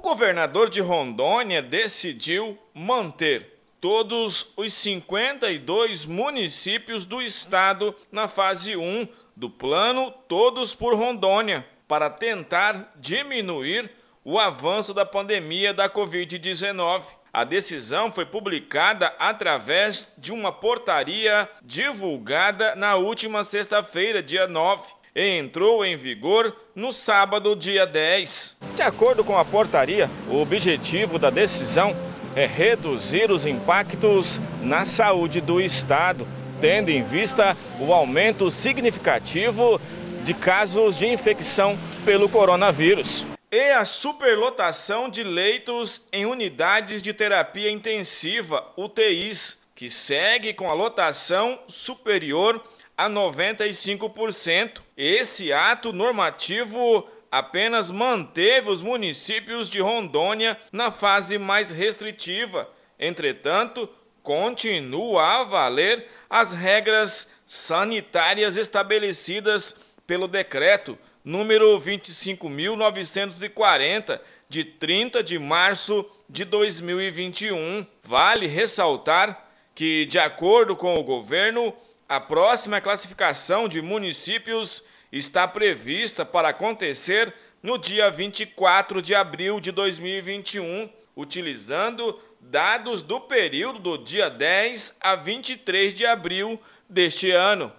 O governador de Rondônia decidiu manter todos os 52 municípios do estado na fase 1 do plano Todos por Rondônia para tentar diminuir o avanço da pandemia da Covid-19. A decisão foi publicada através de uma portaria divulgada na última sexta-feira, dia 9 entrou em vigor no sábado, dia 10. De acordo com a portaria, o objetivo da decisão é reduzir os impactos na saúde do Estado, tendo em vista o aumento significativo de casos de infecção pelo coronavírus. E a superlotação de leitos em unidades de terapia intensiva, UTIs, que segue com a lotação superior a 95%. Esse ato normativo apenas manteve os municípios de Rondônia na fase mais restritiva. Entretanto, continua a valer as regras sanitárias estabelecidas pelo decreto número 25940 de 30 de março de 2021. Vale ressaltar que, de acordo com o governo, a próxima classificação de municípios está prevista para acontecer no dia 24 de abril de 2021, utilizando dados do período do dia 10 a 23 de abril deste ano.